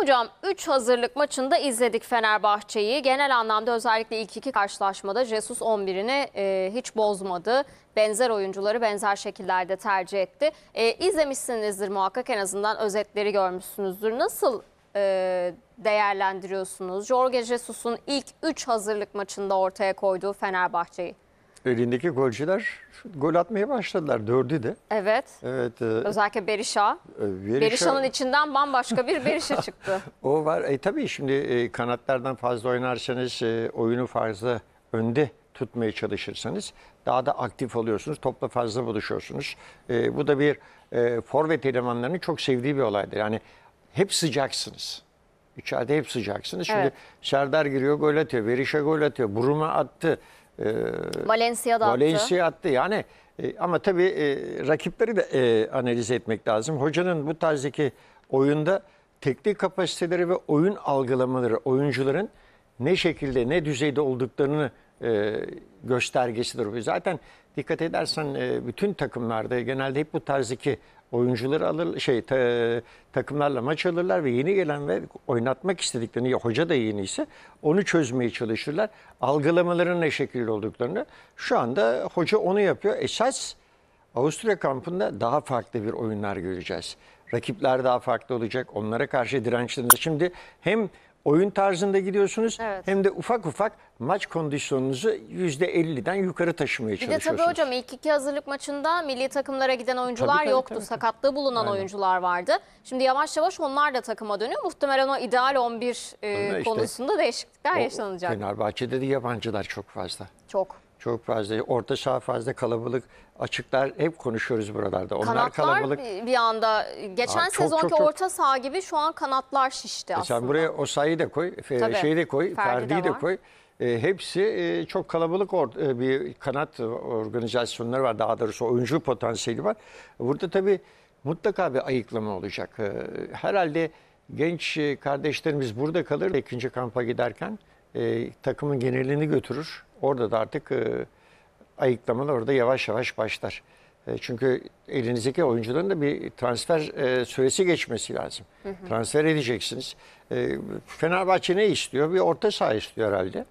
Hocam 3 hazırlık maçında izledik Fenerbahçe'yi. Genel anlamda özellikle ilk iki karşılaşmada Jesus 11'ini e, hiç bozmadı. Benzer oyuncuları benzer şekillerde tercih etti. E, izlemişsinizdir muhakkak en azından özetleri görmüşsünüzdür. Nasıl e, değerlendiriyorsunuz Jorge Jesus'un ilk 3 hazırlık maçında ortaya koyduğu Fenerbahçe'yi? elindeki golcüler gol atmaya başladılar. Dördü de. Evet. Evet. E, Özellikle Berisha. E, Berisha'nın Berisha içinden bambaşka bir Berisha çıktı. o var. E tabii şimdi e, kanatlardan fazla oynarsanız e, oyunu fazla önde tutmaya çalışırsanız daha da aktif oluyorsunuz. Topla fazla buluşuyorsunuz. E, bu da bir e, forvet elemanlarının çok sevdiği bir olaydır. Yani hep sıcaksınız. İçeride hep sıcaksınız. Şimdi evet. Serdar giriyor gol atıyor. Berisha gol atıyor. Buruma attı. Ee, Valencia attı. Valencia attı. Yani e, ama tabii e, rakipleri de e, analiz etmek lazım. Hocanın bu tarzdaki oyunda teknik kapasiteleri ve oyun algılamaları oyuncuların ne şekilde ne düzeyde olduklarını e, göstergesidir Zaten dikkat edersen e, bütün takımlarda genelde hep bu tarzdaki oyuncuları alır şey ta, takımlarla maç alırlar ve yeni gelen ve oynatmak istediklerini ya hoca da yeni ise onu çözmeye çalışırlar. Algılamaların ne şekilde olduklarını şu anda hoca onu yapıyor. Esas Avusturya kampında daha farklı bir oyunlar göreceğiz. Rakipler daha farklı olacak. Onlara karşı dirençleriniz. Şimdi hem oyun tarzında gidiyorsunuz evet. hem de ufak ufak maç kondisyonunuzu %50'den yukarı taşımaya Bir de tabii hocam ilk iki hazırlık maçında milli takımlara giden oyuncular Tabii, tabii, yoktu. tabii, tabii. Sakatlığı bulunan Aynen. oyuncular vardı. Şimdi yavaş yavaş onlar da takıma dönüyor. Muhtemelen o ideal 11 e, işte konusunda değişiklikler O- yaşanacak. Fenerbahçe'de de yabancılar çok fazla. Çok. Çok fazla. Orta saha fazla kalabalık. Açıklar hep konuşuyoruz buralarda. Onlar Kanatlar kalabalık. bir anda geçen Aa, çok, sezonki çok, çok. orta saha gibi şu an kanatlar şişti e aslında. Sen buraya o sayıyı da koy, fe- şeyi de koy, Ferdi de Ferdi'yi de var. koy. E, hepsi e, çok kalabalık or, e, bir kanat organizasyonları var. Daha doğrusu oyuncu potansiyeli var. Burada tabii mutlaka bir ayıklama olacak. E, herhalde genç e, kardeşlerimiz burada kalır. ikinci kampa giderken e, takımın genelini götürür. Orada da artık e, ayıklamalar orada yavaş yavaş başlar. E, çünkü elinizdeki oyuncuların da bir transfer e, süresi geçmesi lazım. Hı hı. Transfer edeceksiniz. E, Fenerbahçe ne istiyor? Bir orta saha istiyor herhalde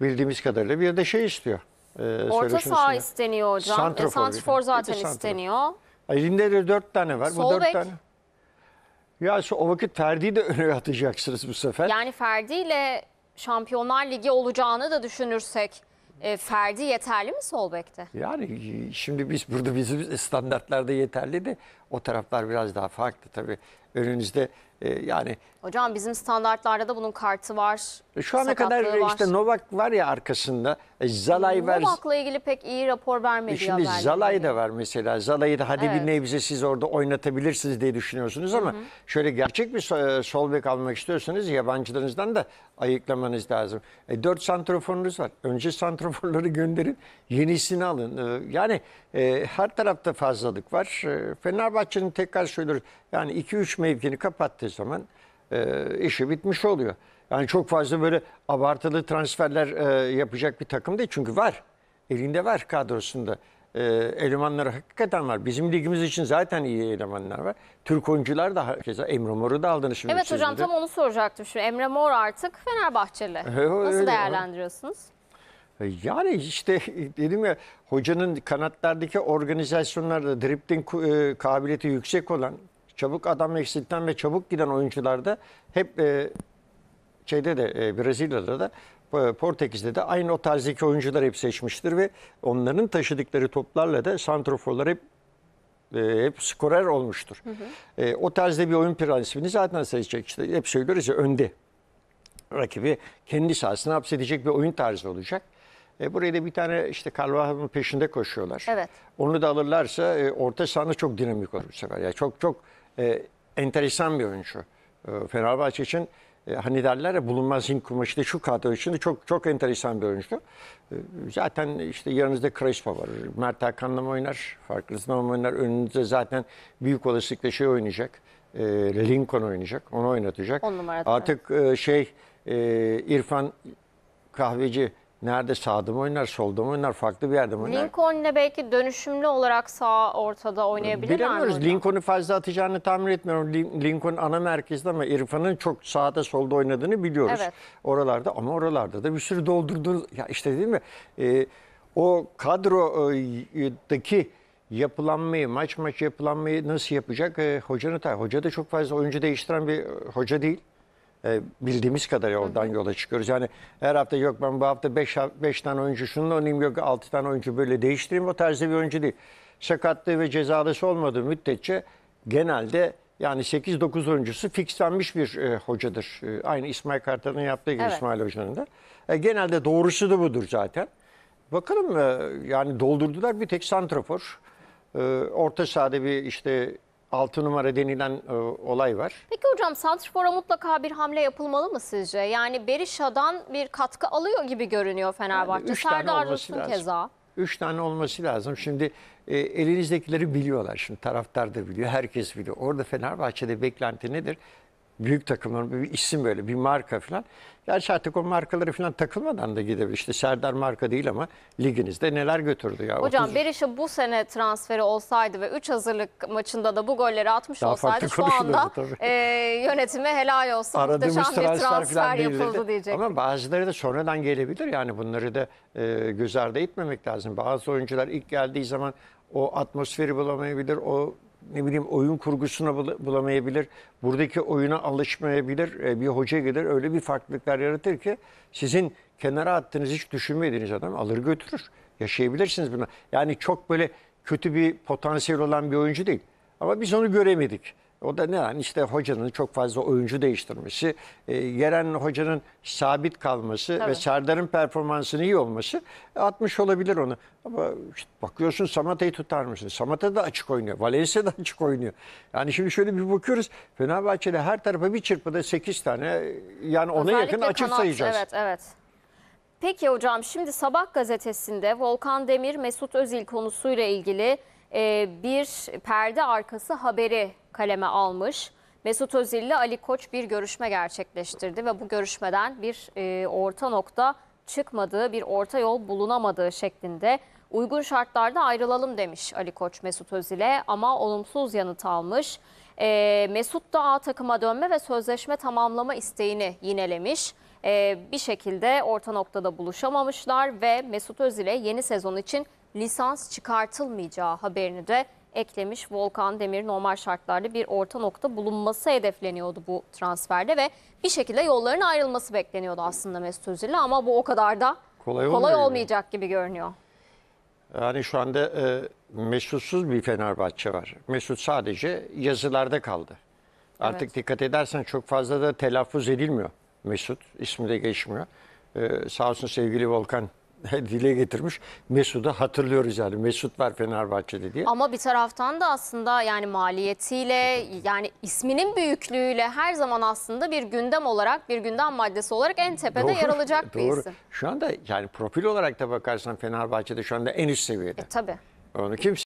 bildiğimiz kadarıyla bir de şey istiyor. E, Orta saha isteniyor hocam. Santrafor, e, Santrafor zaten santrafor. isteniyor. Elinde de dört tane var. Sol bu dört bek. tane. Ya şu o vakit Ferdi'yi de öne atacaksınız bu sefer. Yani Ferdi ile Şampiyonlar Ligi olacağını da düşünürsek e, Ferdi yeterli mi sol bekte? Yani e, şimdi biz burada bizim standartlarda yeterli de o taraflar biraz daha farklı tabii önünüzde e, yani. Hocam bizim standartlarda da bunun kartı var. E, şu ana kadar var. işte Novak var ya arkasında. E, Zalay Novak'la var. Novak'la ilgili pek iyi rapor vermedi. E, şimdi Zalay da var mesela. Zalay'ı da hadi evet. bir nebze siz orada oynatabilirsiniz diye düşünüyorsunuz ama hı hı. şöyle gerçek bir e, sol bek almak istiyorsanız yabancılarınızdan da ayıklamanız lazım. E, 4 santroforunuz var. Önce santroforları gönderin yenisini alın. E, yani ee, her tarafta fazlalık var. Ee, Fenerbahçe'nin tekrar söylüyoruz. Yani 2-3 mevkini kapattığı zaman e, işi bitmiş oluyor. Yani çok fazla böyle abartılı transferler e, yapacak bir takım değil. Çünkü var. Elinde var kadrosunda. E, elemanları hakikaten var. Bizim ligimiz için zaten iyi elemanlar var. Türk oyuncular da herkese Emre Mor'u da aldınız şimdi. Evet hocam tam onu soracaktım. Şimdi Emre Mor artık Fenerbahçeli. Nasıl öyle, değerlendiriyorsunuz? Yani işte dedim ya hocanın kanatlardaki organizasyonlarda dripling e, kabiliyeti yüksek olan, çabuk adam eksilten ve çabuk giden oyuncularda hep e, şeyde de e, Brezilya'da da e, Portekiz'de de aynı o tarzdaki oyuncular hep seçmiştir ve onların taşıdıkları toplarla da santroforlar hep e, hep skorer olmuştur. Hı hı. E, o tarzda bir oyun prensibini zaten seçecek. İşte hep söylüyoruz ya önde rakibi kendi sahasına hapsedecek bir oyun tarzı olacak. E, buraya da bir tane işte Carvajal'ın peşinde koşuyorlar. Evet. Onu da alırlarsa e, orta sahada çok dinamik olur bu sefer. Yani çok çok e, enteresan bir oyuncu. E, Fenerbahçe için e, hani derler ya bulunmaz Hint kumaşı da şu kadro için de çok çok enteresan bir oyuncu. E, zaten işte yanınızda Crespo var. Mert Hakan'la mı oynar? Farkınızla mı oynar? Önünüzde zaten büyük olasılıkla şey oynayacak. E, Lincoln oynayacak. Onu oynatacak. On numara, Artık e, şey e, İrfan Kahveci Nerede sağda mı oynar, solda mı oynar, farklı bir yerde mi oynar? Lincoln'le belki dönüşümlü olarak sağ ortada oynayabilirler Bilemiyoruz. Lincoln'u fazla atacağını tahmin etmiyorum. Lincoln ana merkezde ama İrfan'ın çok sağda solda oynadığını biliyoruz. Evet. Oralarda ama oralarda da bir sürü doldurduğunuz... Ya işte değil mi? Ee, o kadrodaki e, yapılanmayı, maç maç yapılanmayı nasıl yapacak? Ee, hocanın ta, hoca da çok fazla oyuncu değiştiren bir e, hoca değil. E, bildiğimiz kadarıyla oradan yola çıkıyoruz. Yani her hafta yok ben bu hafta 5 5 tane oyuncu şununla oynayayım yok 6 tane oyuncu böyle değiştireyim o tarzda bir oyuncu değil. Sakatlığı ve cezalısı olmadığı müddetçe genelde yani 8-9 oyuncusu fixlenmiş bir e, hocadır. E, aynı İsmail Kartal'ın yaptığı gibi evet. İsmail Hoca'nın da. E, genelde doğrusu da budur zaten. Bakalım e, yani doldurdular bir tek santrafor. E, orta sahada bir işte 6 numara denilen e, olay var. Peki hocam Santrfor'a mutlaka bir hamle yapılmalı mı sizce? Yani Berişadan bir katkı alıyor gibi görünüyor Fenerbahçe. Yani üç tane Serdar olması lazım. keza. Üç tane olması lazım. Şimdi e, elinizdekileri biliyorlar. Şimdi taraftar da biliyor, herkes biliyor. Orada Fenerbahçe'de beklenti nedir? büyük takımların bir isim böyle bir marka falan. Gerçi artık o markaları falan takılmadan da gidebilir. İşte Serdar marka değil ama liginizde neler götürdü ya. Hocam 30... Berisha bu sene transferi olsaydı ve 3 hazırlık maçında da bu golleri atmış Daha olsaydı şu anda e, yönetime helal olsun. Aradığımız Muhteşem transfer, bir transfer yapıldı diyecek. Ama bazıları da sonradan gelebilir. Yani bunları da e, göz ardı etmemek lazım. Bazı oyuncular ilk geldiği zaman o atmosferi bulamayabilir, o ne bileyim oyun kurgusunu bulamayabilir. Buradaki oyuna alışmayabilir. E, bir hoca gelir öyle bir farklılıklar yaratır ki sizin kenara attığınız hiç düşünmediğiniz adam alır götürür. Yaşayabilirsiniz bunu. Yani çok böyle kötü bir potansiyel olan bir oyuncu değil. Ama biz onu göremedik. O da ne yani işte hocanın çok fazla oyuncu değiştirmesi, e, Yeren hocanın sabit kalması Tabii. ve Serdar'ın performansının iyi olması e, atmış olabilir onu. Ama işte bakıyorsun Samata'yı tutar mısın? Samata da açık oynuyor. Valencia da açık oynuyor. Yani şimdi şöyle bir bakıyoruz. Fenerbahçe'de her tarafa bir çırpıda 8 tane yani ona Özellikle yakın açık kanat, sayacağız. Evet, evet. Peki hocam şimdi Sabah gazetesinde Volkan Demir Mesut Özil konusuyla ilgili e, bir perde arkası haberi kaleme almış. Mesut Özil ile Ali Koç bir görüşme gerçekleştirdi ve bu görüşmeden bir e, orta nokta çıkmadığı, bir orta yol bulunamadığı şeklinde uygun şartlarda ayrılalım demiş Ali Koç Mesut Özil'e ama olumsuz yanıt almış. E, Mesut da A takıma dönme ve sözleşme tamamlama isteğini yinelemiş. E, bir şekilde orta noktada buluşamamışlar ve Mesut Özil'e yeni sezon için lisans çıkartılmayacağı haberini de eklemiş Volkan Demir normal şartlarda bir orta nokta bulunması hedefleniyordu bu transferde ve bir şekilde yolların ayrılması bekleniyordu aslında Mesut Özil'le ama bu o kadar da kolay, kolay olmayacak gibi görünüyor. Yani şu anda e, Mesut'suz bir Fenerbahçe var. Mesut sadece yazılarda kaldı. Artık evet. dikkat edersen çok fazla da telaffuz edilmiyor Mesut. ismi de geçmiyor. Ee, sağ olsun sevgili Volkan dile getirmiş. Mesut'u hatırlıyoruz yani. Mesut var Fenerbahçe'de diye. Ama bir taraftan da aslında yani maliyetiyle yani isminin büyüklüğüyle her zaman aslında bir gündem olarak bir gündem maddesi olarak en tepede doğru, yer alacak doğru. bir isim. Şu anda yani profil olarak da bakarsan Fenerbahçe'de şu anda en üst seviyede. E, tabii. Onu kimse